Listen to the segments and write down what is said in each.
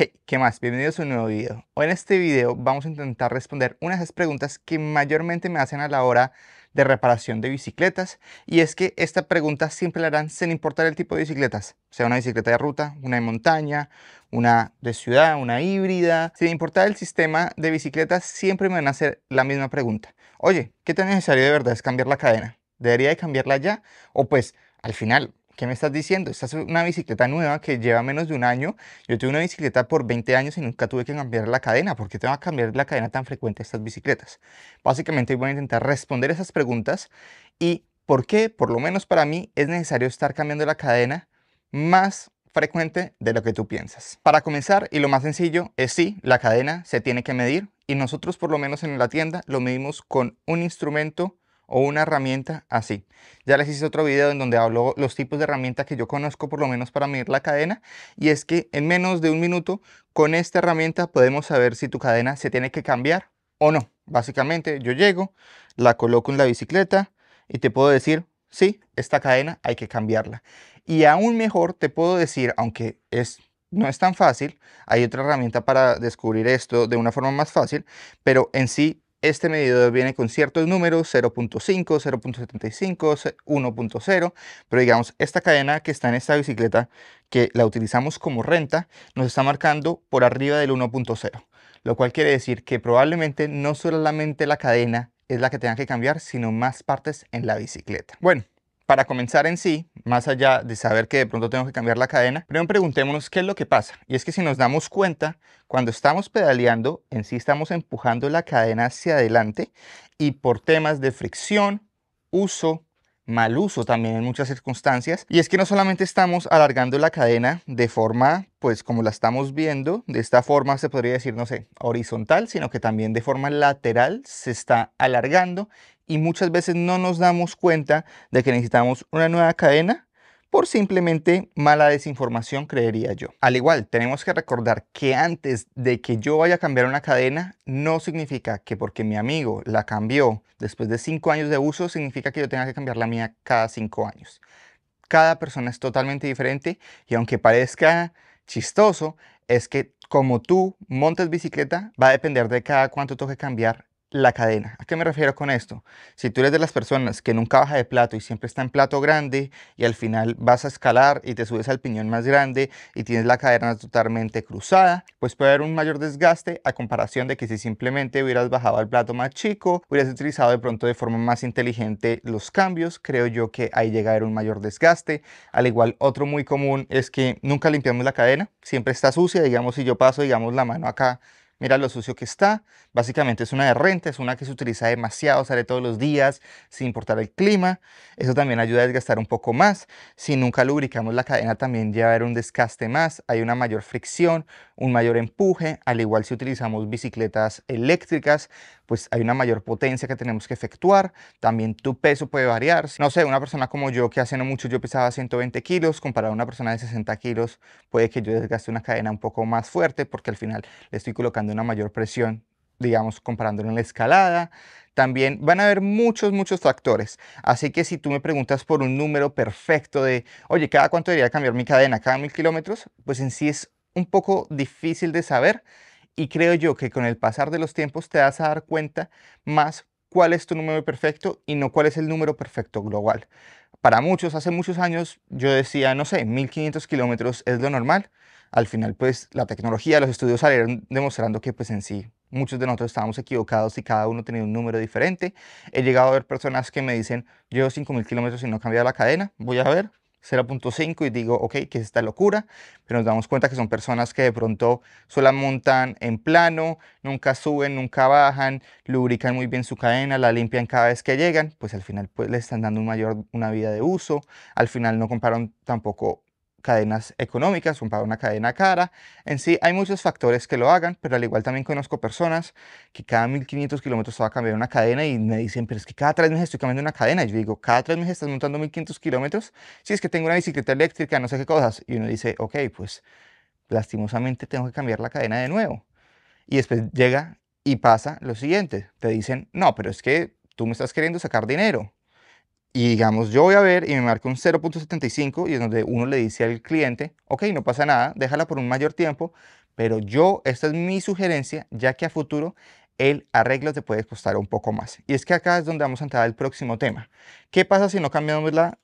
Hey, ¿qué más? Bienvenidos a un nuevo video. Hoy en este video vamos a intentar responder una de esas preguntas que mayormente me hacen a la hora de reparación de bicicletas y es que esta pregunta siempre la harán sin importar el tipo de bicicletas, sea una bicicleta de ruta, una de montaña, una de ciudad, una híbrida, sin importar el sistema de bicicletas siempre me van a hacer la misma pregunta. Oye, ¿qué tan necesario de verdad es cambiar la cadena? ¿Debería de cambiarla ya? O pues al final ¿qué me estás diciendo? Esta es una bicicleta nueva que lleva menos de un año. Yo tuve una bicicleta por 20 años y nunca tuve que cambiar la cadena. ¿Por qué tengo que cambiar la cadena tan frecuente estas bicicletas? Básicamente voy a intentar responder esas preguntas y por qué, por lo menos para mí, es necesario estar cambiando la cadena más frecuente de lo que tú piensas. Para comenzar, y lo más sencillo, es sí, la cadena se tiene que medir y nosotros por lo menos en la tienda lo medimos con un instrumento o una herramienta así. Ya les hice otro video en donde hablo los tipos de herramientas que yo conozco por lo menos para medir la cadena y es que en menos de un minuto con esta herramienta podemos saber si tu cadena se tiene que cambiar o no. Básicamente yo llego, la coloco en la bicicleta y te puedo decir, sí, esta cadena hay que cambiarla. Y aún mejor te puedo decir, aunque es no es tan fácil. Hay otra herramienta para descubrir esto de una forma más fácil, pero en sí este medidor viene con ciertos números, 0.5, 0.75, 1.0, pero digamos, esta cadena que está en esta bicicleta, que la utilizamos como renta, nos está marcando por arriba del 1.0, lo cual quiere decir que probablemente no solamente la cadena es la que tenga que cambiar, sino más partes en la bicicleta. Bueno, para comenzar en sí, más allá de saber que de pronto tengo que cambiar la cadena, primero preguntémonos qué es lo que pasa. Y es que si nos damos cuenta, cuando estamos pedaleando, en sí estamos empujando la cadena hacia adelante y por temas de fricción, uso, mal uso también en muchas circunstancias. Y es que no solamente estamos alargando la cadena de forma, pues como la estamos viendo, de esta forma se podría decir, no sé, horizontal, sino que también de forma lateral se está alargando y muchas veces no nos damos cuenta de que necesitamos una nueva cadena por simplemente mala desinformación, creería yo. Al igual, tenemos que recordar que antes de que yo vaya a cambiar una cadena, no significa que porque mi amigo la cambió después de cinco años de uso, significa que yo tenga que cambiar la mía cada cinco años. Cada persona es totalmente diferente y aunque parezca chistoso, es que como tú montes bicicleta, va a depender de cada cuánto toque cambiar la cadena. ¿A qué me refiero con esto? Si tú eres de las personas que nunca baja de plato y siempre está en plato grande y al final vas a escalar y te subes al piñón más grande y tienes la cadena totalmente cruzada, pues puede haber un mayor desgaste a comparación de que si simplemente hubieras bajado al plato más chico, hubieras utilizado de pronto de forma más inteligente los cambios, creo yo que ahí llega a haber un mayor desgaste. Al igual, otro muy común es que nunca limpiamos la cadena, siempre está sucia, digamos si yo paso, digamos la mano acá mira lo sucio que está. Básicamente es una de renta, es una que se utiliza demasiado, sale todos los días, sin importar el clima. Eso también ayuda a desgastar un poco más. Si nunca lubricamos la cadena, también ya a haber un desgaste más, hay una mayor fricción, un mayor empuje. Al igual si utilizamos bicicletas eléctricas, pues hay una mayor potencia que tenemos que efectuar. También tu peso puede variar. No sé, una persona como yo que hace no mucho yo pesaba 120 kilos, comparado a una persona de 60 kilos, puede que yo desgaste una cadena un poco más fuerte porque al final le estoy colocando una mayor presión, digamos, comparándolo en la escalada. También van a haber muchos, muchos factores. Así que si tú me preguntas por un número perfecto de, oye, ¿cada cuánto debería cambiar mi cadena? ¿Cada mil kilómetros? Pues en sí es un poco difícil de saber y creo yo que con el pasar de los tiempos te vas a dar cuenta más cuál es tu número perfecto y no cuál es el número perfecto global. Para muchos, hace muchos años, yo decía, no sé, 1500 kilómetros es lo normal al final pues la tecnología, los estudios salieron demostrando que pues en sí muchos de nosotros estábamos equivocados y cada uno tenía un número diferente. He llegado a ver personas que me dicen, llevo 5.000 kilómetros y no he cambiado la cadena, voy a ver 0.5 y digo, ok, que es esta locura? Pero nos damos cuenta que son personas que de pronto solo montan en plano, nunca suben, nunca bajan, lubrican muy bien su cadena, la limpian cada vez que llegan, pues al final pues, le están dando un mayor, una vida de uso, al final no compraron tampoco cadenas económicas, comprar una cadena cara. En sí, hay muchos factores que lo hagan, pero al igual también conozco personas que cada 1500 kilómetros va a cambiar una cadena y me dicen, pero es que cada tres meses estoy cambiando una cadena. Y yo digo, cada tres meses estás montando 1500 kilómetros. Si es que tengo una bicicleta eléctrica, no sé qué cosas. Y uno dice, ok, pues lastimosamente tengo que cambiar la cadena de nuevo. Y después llega y pasa lo siguiente. Te dicen, no, pero es que tú me estás queriendo sacar dinero y digamos, yo voy a ver y me marca un 0.75 y es donde uno le dice al cliente, ok, no pasa nada, déjala por un mayor tiempo, pero yo, esta es mi sugerencia, ya que a futuro el arreglo te puede costar un poco más. Y es que acá es donde vamos a entrar al próximo tema. ¿Qué pasa si no cambiamos la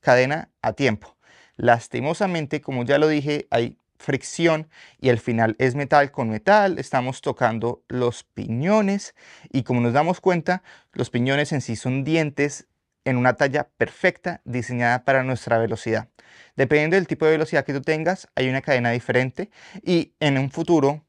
cadena a tiempo? Lastimosamente, como ya lo dije, hay fricción y al final es metal con metal, estamos tocando los piñones y como nos damos cuenta, los piñones en sí son dientes en una talla perfecta diseñada para nuestra velocidad. Dependiendo del tipo de velocidad que tú tengas, hay una cadena diferente y en un futuro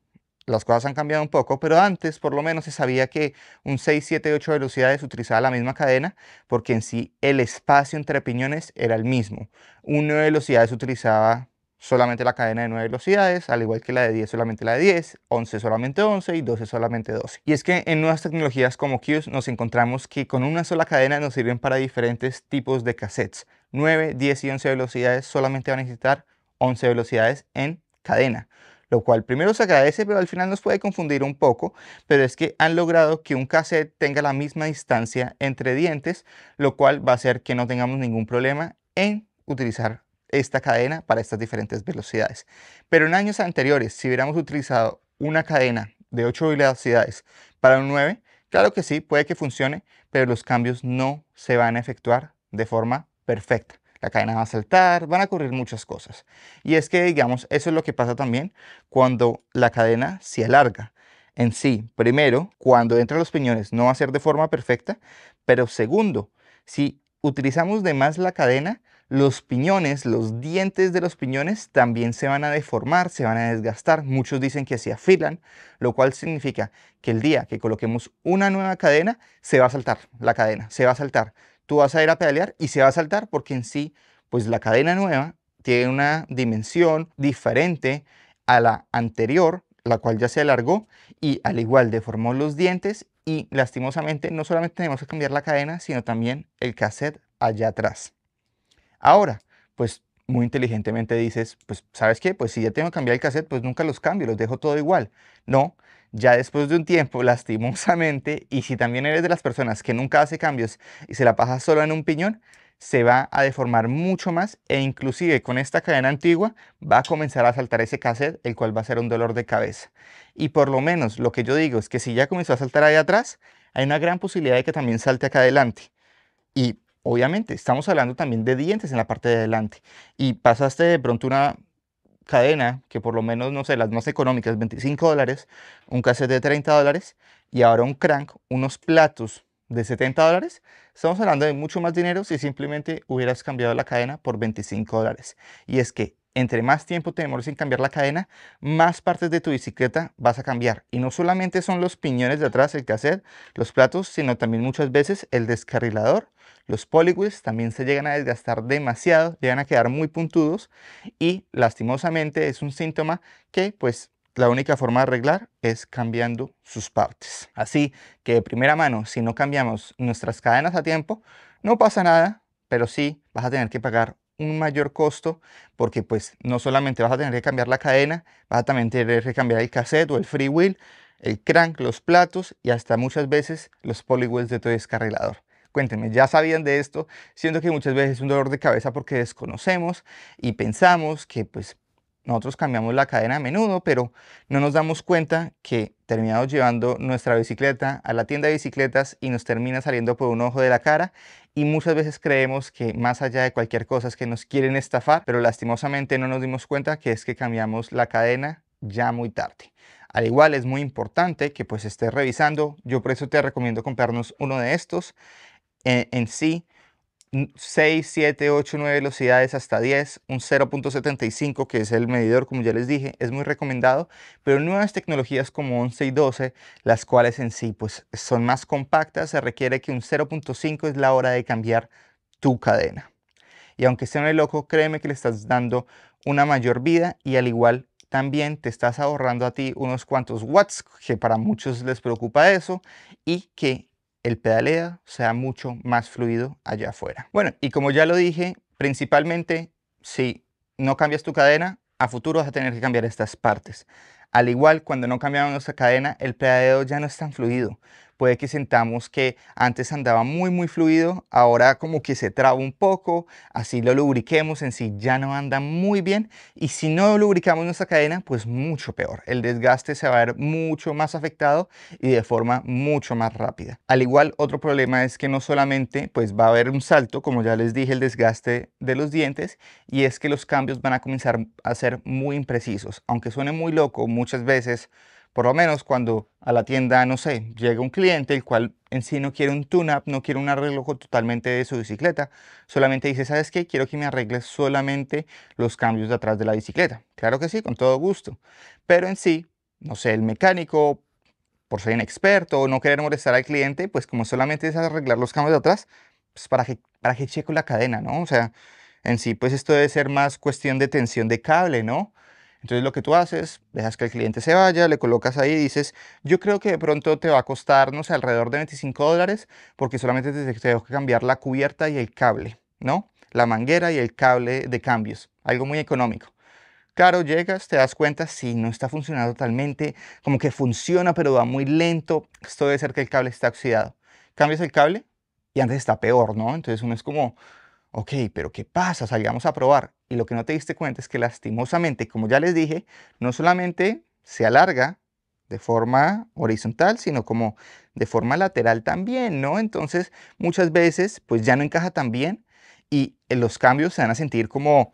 las cosas han cambiado un poco, pero antes por lo menos se sabía que un 6, 7, 8 velocidades utilizaba la misma cadena porque en sí el espacio entre piñones era el mismo. 9 velocidades utilizaba solamente la cadena de 9 velocidades, al igual que la de 10 solamente la de 10, 11 solamente 11 y 12 solamente 12. Y es que en nuevas tecnologías como Qs nos encontramos que con una sola cadena nos sirven para diferentes tipos de cassettes. 9, 10 y 11 velocidades solamente van a necesitar 11 velocidades en cadena lo cual primero se agradece, pero al final nos puede confundir un poco, pero es que han logrado que un cassette tenga la misma distancia entre dientes, lo cual va a hacer que no tengamos ningún problema en utilizar esta cadena para estas diferentes velocidades. Pero en años anteriores, si hubiéramos utilizado una cadena de 8 velocidades para un 9, claro que sí, puede que funcione, pero los cambios no se van a efectuar de forma perfecta. La cadena va a saltar, van a ocurrir muchas cosas. Y es que, digamos, eso es lo que pasa también cuando la cadena se alarga en sí. Primero, cuando entra los piñones no va a ser de forma perfecta, pero segundo, si utilizamos de más la cadena, los piñones, los dientes de los piñones también se van a deformar, se van a desgastar. Muchos dicen que se afilan, lo cual significa que el día que coloquemos una nueva cadena, se va a saltar la cadena, se va a saltar. Tú vas a ir a pedalear y se va a saltar porque en sí, pues la cadena nueva tiene una dimensión diferente a la anterior, la cual ya se alargó y al igual deformó los dientes y lastimosamente no solamente tenemos que cambiar la cadena, sino también el cassette allá atrás. Ahora, pues muy inteligentemente dices, pues sabes qué, pues si ya tengo que cambiar el cassette, pues nunca los cambio, los dejo todo igual. No, ya después de un tiempo, lastimosamente, y si también eres de las personas que nunca hace cambios y se la pasa solo en un piñón, se va a deformar mucho más e inclusive con esta cadena antigua va a comenzar a saltar ese cassette, el cual va a ser un dolor de cabeza. Y por lo menos lo que yo digo es que si ya comenzó a saltar ahí atrás, hay una gran posibilidad de que también salte acá adelante. Y Obviamente, estamos hablando también de dientes en la parte de adelante. Y pasaste de pronto una cadena, que por lo menos, no sé, las más económicas, 25 dólares, un cassette de 30 dólares, y ahora un crank, unos platos de 70 dólares, estamos hablando de mucho más dinero si simplemente hubieras cambiado la cadena por 25 dólares. Y es que entre más tiempo te demores en cambiar la cadena, más partes de tu bicicleta vas a cambiar. Y no solamente son los piñones de atrás el cassette, los platos, sino también muchas veces el descarrilador los poliwheels también se llegan a desgastar demasiado, llegan a quedar muy puntudos y lastimosamente es un síntoma que pues la única forma de arreglar es cambiando sus partes. Así que de primera mano, si no cambiamos nuestras cadenas a tiempo, no pasa nada, pero sí vas a tener que pagar un mayor costo porque pues no solamente vas a tener que cambiar la cadena, vas a también tener que cambiar el cassette o el freewheel, el crank, los platos y hasta muchas veces los poliwheels de tu descarregador Cuéntenme, ¿ya sabían de esto? Siento que muchas veces es un dolor de cabeza porque desconocemos y pensamos que pues nosotros cambiamos la cadena a menudo, pero no nos damos cuenta que terminamos llevando nuestra bicicleta a la tienda de bicicletas y nos termina saliendo por un ojo de la cara y muchas veces creemos que más allá de cualquier cosa es que nos quieren estafar, pero lastimosamente no nos dimos cuenta que es que cambiamos la cadena ya muy tarde. Al igual es muy importante que pues estés revisando, yo por eso te recomiendo comprarnos uno de estos en, sí, 6, 7, 8, 9 velocidades hasta 10, un 0.75 que es el medidor, como ya les dije, es muy recomendado, pero nuevas tecnologías como 11 y 12, las cuales en sí pues, son más compactas, se requiere que un 0.5 es la hora de cambiar tu cadena. Y aunque sea un loco créeme que le estás dando una mayor vida y al igual también te estás ahorrando a ti unos cuantos watts, que para muchos les preocupa eso, y que el pedaleo sea mucho más fluido allá afuera. Bueno, y como ya lo dije, principalmente si no cambias tu cadena, a futuro vas a tener que cambiar estas partes. Al igual, cuando no cambiamos nuestra cadena, el pedaleo ya no es tan fluido puede que sentamos que antes andaba muy muy fluido, ahora como que se traba un poco, así lo lubriquemos en sí ya no anda muy bien y si no lubricamos nuestra cadena pues mucho peor, el desgaste se va a ver mucho más afectado y de forma mucho más rápida. Al igual otro problema es que no solamente pues va a haber un salto, como ya les dije, el desgaste de los dientes y es que los cambios van a comenzar a ser muy imprecisos, aunque suene muy loco muchas veces por lo menos cuando a la tienda, no sé, llega un cliente el cual en sí no quiere un tune-up, no quiere un arreglo totalmente de su bicicleta, solamente dice, ¿sabes qué? Quiero que me arregles solamente los cambios de atrás de la bicicleta. Claro que sí, con todo gusto. Pero en sí, no sé, el mecánico, por ser inexperto o no querer molestar al cliente, pues como solamente es arreglar los cambios de atrás, pues para que, para la cadena, ¿no? O sea, en sí, pues esto debe ser más cuestión de tensión de cable, ¿no? Entonces lo que tú haces, dejas que el cliente se vaya, le colocas ahí y dices, yo creo que de pronto te va a costar, no sé, alrededor de 25 dólares porque solamente te, tengo que cambiar la cubierta y el cable, ¿no? La manguera y el cable de cambios, algo muy económico. Claro, llegas, te das cuenta, si no está funcionando totalmente, como que funciona pero va muy lento, esto debe ser que el cable está oxidado. Cambias el cable y antes está peor, ¿no? Entonces uno es como, ok, pero ¿qué pasa? Salgamos a probar. Y lo que no te diste cuenta es que lastimosamente, como ya les dije, no solamente se alarga de forma horizontal, sino como de forma lateral también, ¿no? Entonces, muchas veces, pues ya no encaja tan bien y eh, los cambios se van a sentir como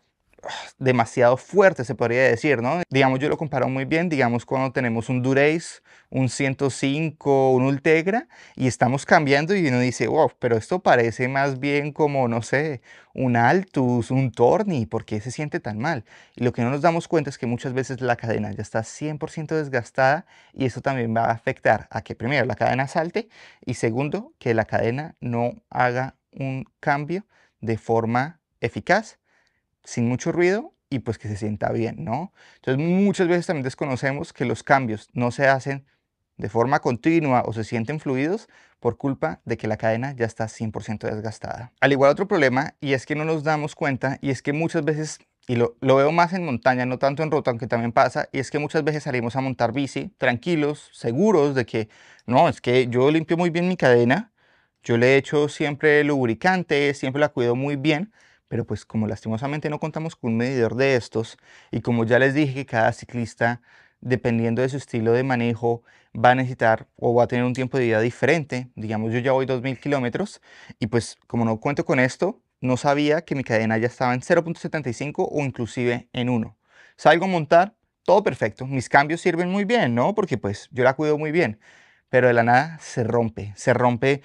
demasiado fuerte, se podría decir, ¿no? Digamos, yo lo comparo muy bien, digamos, cuando tenemos un Durace, un 105, un Ultegra, y estamos cambiando y uno dice, wow, pero esto parece más bien como, no sé, un Altus, un Torni, ¿por qué se siente tan mal? Y lo que no nos damos cuenta es que muchas veces la cadena ya está 100% desgastada y eso también va a afectar a que primero la cadena salte y segundo, que la cadena no haga un cambio de forma eficaz sin mucho ruido y pues que se sienta bien, ¿no? Entonces muchas veces también desconocemos que los cambios no se hacen de forma continua o se sienten fluidos por culpa de que la cadena ya está 100% desgastada. Al igual otro problema, y es que no nos damos cuenta, y es que muchas veces, y lo, veo más en montaña, no tanto en ruta, aunque también pasa, y es que muchas veces salimos a montar bici tranquilos, seguros de que, no, es que yo limpio muy bien mi cadena, yo le echo siempre lubricante, siempre la cuido muy bien, pero pues como lastimosamente no contamos con un medidor de estos y como ya les dije que cada ciclista, dependiendo de su estilo de manejo, va a necesitar o va a tener un tiempo de vida diferente. Digamos, yo ya voy 2.000 kilómetros y pues como no cuento con esto, no sabía que mi cadena ya estaba en 0.75 o inclusive en 1. Salgo a montar, todo perfecto, mis cambios sirven muy bien, ¿no? Porque pues yo la cuido muy bien, pero de la nada se rompe, se rompe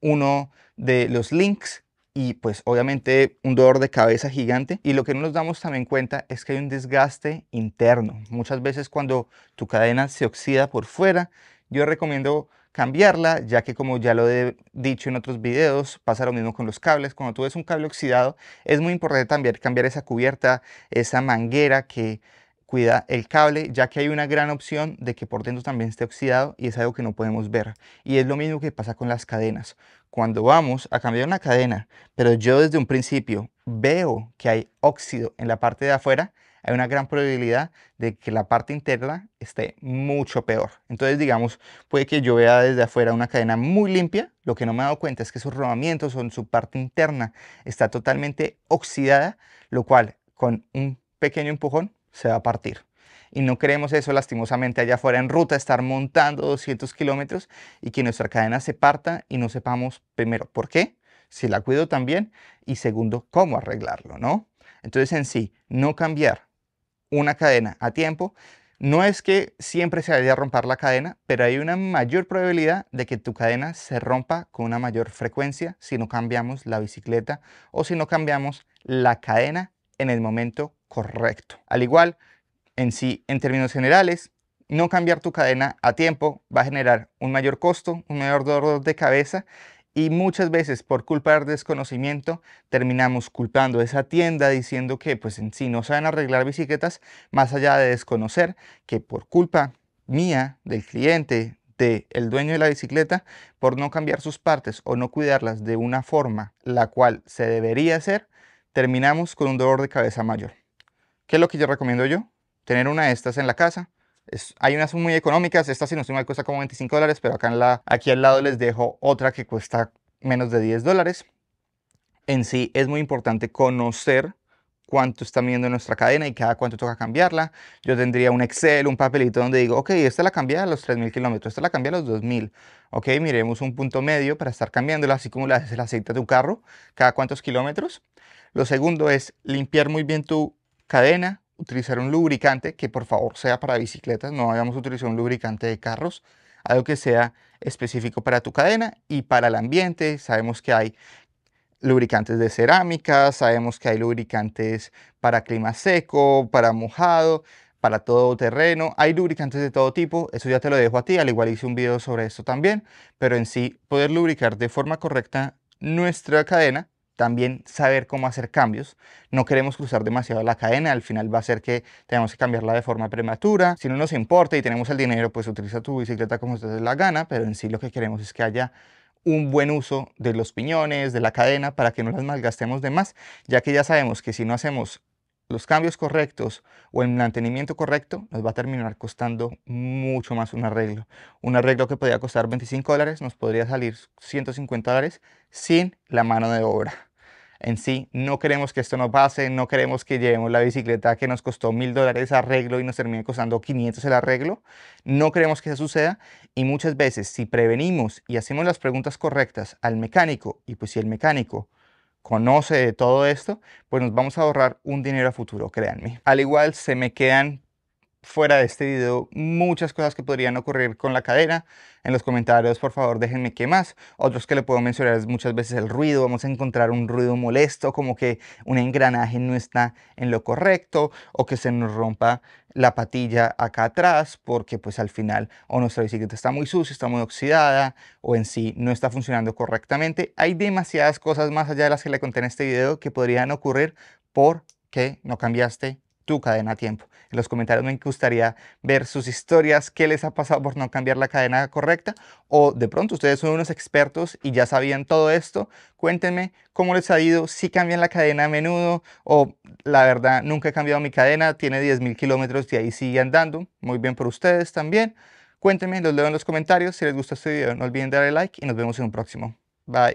uno de los links y pues obviamente un dolor de cabeza gigante. Y lo que no nos damos también cuenta es que hay un desgaste interno. Muchas veces cuando tu cadena se oxida por fuera, yo recomiendo cambiarla, ya que como ya lo he dicho en otros videos, pasa lo mismo con los cables. Cuando tú ves un cable oxidado, es muy importante también cambiar esa cubierta, esa manguera que cuida el cable, ya que hay una gran opción de que por dentro también esté oxidado y es algo que no podemos ver. Y es lo mismo que pasa con las cadenas cuando vamos a cambiar una cadena, pero yo desde un principio veo que hay óxido en la parte de afuera, hay una gran probabilidad de que la parte interna esté mucho peor. Entonces, digamos, puede que yo vea desde afuera una cadena muy limpia, lo que no me he dado cuenta es que sus rodamientos o su parte interna está totalmente oxidada, lo cual con un pequeño empujón se va a partir y no queremos eso lastimosamente allá afuera en ruta, estar montando 200 kilómetros y que nuestra cadena se parta y no sepamos primero por qué, si la cuido también y segundo cómo arreglarlo, ¿no? Entonces en sí, no cambiar una cadena a tiempo, no es que siempre se vaya a romper la cadena, pero hay una mayor probabilidad de que tu cadena se rompa con una mayor frecuencia si no cambiamos la bicicleta o si no cambiamos la cadena en el momento correcto. Al igual en sí, en términos generales, no cambiar tu cadena a tiempo va a generar un mayor costo, un mayor dolor de cabeza y muchas veces por culpa del desconocimiento terminamos culpando a esa tienda diciendo que pues en sí no saben arreglar bicicletas más allá de desconocer que por culpa mía, del cliente, del dueño de la bicicleta, por no cambiar sus partes o no cuidarlas de una forma la cual se debería hacer, terminamos con un dolor de cabeza mayor. ¿Qué es lo que yo recomiendo yo? tener una de estas en la casa. hay unas muy económicas, esta si no estoy mal cuesta como 25 dólares, pero acá en la, aquí al lado les dejo otra que cuesta menos de 10 dólares. En sí es muy importante conocer cuánto está midiendo nuestra cadena y cada cuánto toca cambiarla. Yo tendría un Excel, un papelito donde digo, ok, esta la cambia a los 3.000 kilómetros, esta la cambia a los 2.000. Ok, miremos un punto medio para estar cambiándola, así como le haces el aceite de tu carro, cada cuántos kilómetros. Lo segundo es limpiar muy bien tu cadena, utilizar un lubricante que por favor sea para bicicletas, no vayamos a utilizar un lubricante de carros, algo que sea específico para tu cadena y para el ambiente. Sabemos que hay lubricantes de cerámica, sabemos que hay lubricantes para clima seco, para mojado, para todo terreno, hay lubricantes de todo tipo, eso ya te lo dejo a ti, al igual hice un video sobre esto también, pero en sí poder lubricar de forma correcta nuestra cadena también saber cómo hacer cambios. No queremos cruzar demasiado la cadena, al final va a ser que tenemos que cambiarla de forma prematura. Si no nos importa y tenemos el dinero, pues utiliza tu bicicleta como usted la gana, pero en sí lo que queremos es que haya un buen uso de los piñones, de la cadena, para que no las malgastemos de más, ya que ya sabemos que si no hacemos los cambios correctos o el mantenimiento correcto nos va a terminar costando mucho más un arreglo. Un arreglo que podía costar 25 dólares nos podría salir 150 dólares sin la mano de obra. En sí, no queremos que esto nos pase, no queremos que llevemos la bicicleta que nos costó mil dólares arreglo y nos termine costando 500 el arreglo. No queremos que eso suceda y muchas veces si prevenimos y hacemos las preguntas correctas al mecánico y pues si el mecánico conoce de todo esto, pues nos vamos a ahorrar un dinero a futuro, créanme. Al igual se me quedan fuera de este video muchas cosas que podrían ocurrir con la cadena En los comentarios, por favor, déjenme qué más. Otros que le puedo mencionar es muchas veces el ruido. Vamos a encontrar un ruido molesto, como que un engranaje no está en lo correcto o que se nos rompa la patilla acá atrás porque pues al final o nuestra bicicleta está muy sucia, está muy oxidada o en sí no está funcionando correctamente. Hay demasiadas cosas más allá de las que le conté en este video que podrían ocurrir porque no cambiaste tu cadena a tiempo. En los comentarios me gustaría ver sus historias, qué les ha pasado por no cambiar la cadena correcta o de pronto ustedes son unos expertos y ya sabían todo esto. Cuéntenme cómo les ha ido, si cambian la cadena a menudo o la verdad nunca he cambiado mi cadena, tiene 10.000 kilómetros y ahí sigue andando. Muy bien por ustedes también. Cuéntenme, los leo en los comentarios. Si les gusta este video no olviden darle like y nos vemos en un próximo. Bye.